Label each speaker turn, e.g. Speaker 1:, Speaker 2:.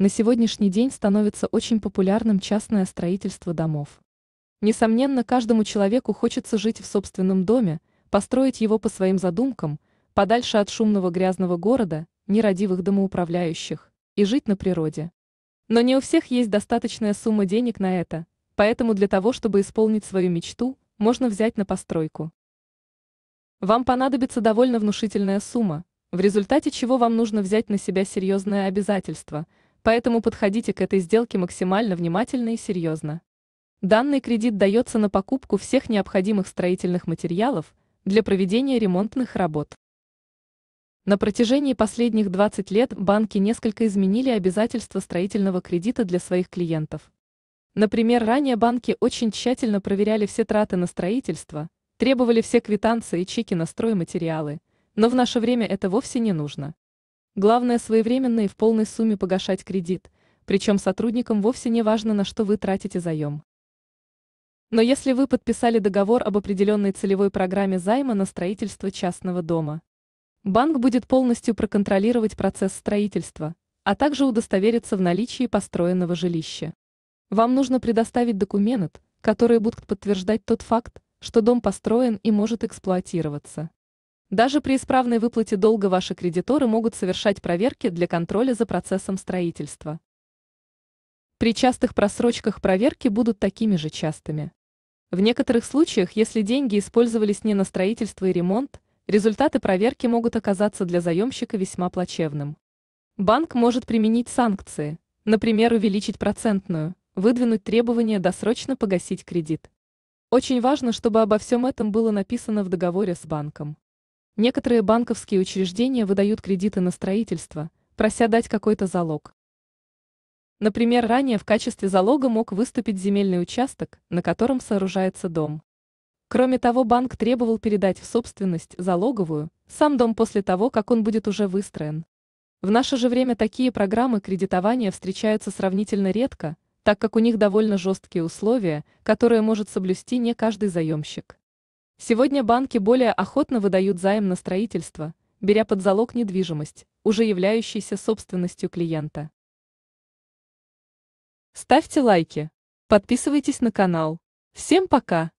Speaker 1: На сегодняшний день становится очень популярным частное строительство домов. Несомненно, каждому человеку хочется жить в собственном доме, построить его по своим задумкам, подальше от шумного грязного города, нерадивых домоуправляющих, и жить на природе. Но не у всех есть достаточная сумма денег на это, поэтому для того, чтобы исполнить свою мечту, можно взять на постройку. Вам понадобится довольно внушительная сумма, в результате чего вам нужно взять на себя серьезное обязательство – поэтому подходите к этой сделке максимально внимательно и серьезно. Данный кредит дается на покупку всех необходимых строительных материалов для проведения ремонтных работ. На протяжении последних 20 лет банки несколько изменили обязательства строительного кредита для своих клиентов. Например, ранее банки очень тщательно проверяли все траты на строительство, требовали все квитанции и чеки на стройматериалы, но в наше время это вовсе не нужно. Главное своевременно и в полной сумме погашать кредит, причем сотрудникам вовсе не важно, на что вы тратите заем. Но если вы подписали договор об определенной целевой программе займа на строительство частного дома, банк будет полностью проконтролировать процесс строительства, а также удостовериться в наличии построенного жилища. Вам нужно предоставить документ, который будет подтверждать тот факт, что дом построен и может эксплуатироваться. Даже при исправной выплате долга ваши кредиторы могут совершать проверки для контроля за процессом строительства. При частых просрочках проверки будут такими же частыми. В некоторых случаях, если деньги использовались не на строительство и ремонт, результаты проверки могут оказаться для заемщика весьма плачевным. Банк может применить санкции, например, увеличить процентную, выдвинуть требование досрочно погасить кредит. Очень важно, чтобы обо всем этом было написано в договоре с банком. Некоторые банковские учреждения выдают кредиты на строительство, прося дать какой-то залог. Например, ранее в качестве залога мог выступить земельный участок, на котором сооружается дом. Кроме того, банк требовал передать в собственность залоговую сам дом после того, как он будет уже выстроен. В наше же время такие программы кредитования встречаются сравнительно редко, так как у них довольно жесткие условия, которые может соблюсти не каждый заемщик. Сегодня банки более охотно выдают займ на строительство, беря под залог недвижимость, уже являющуюся собственностью клиента. Ставьте лайки. Подписывайтесь на канал. Всем пока!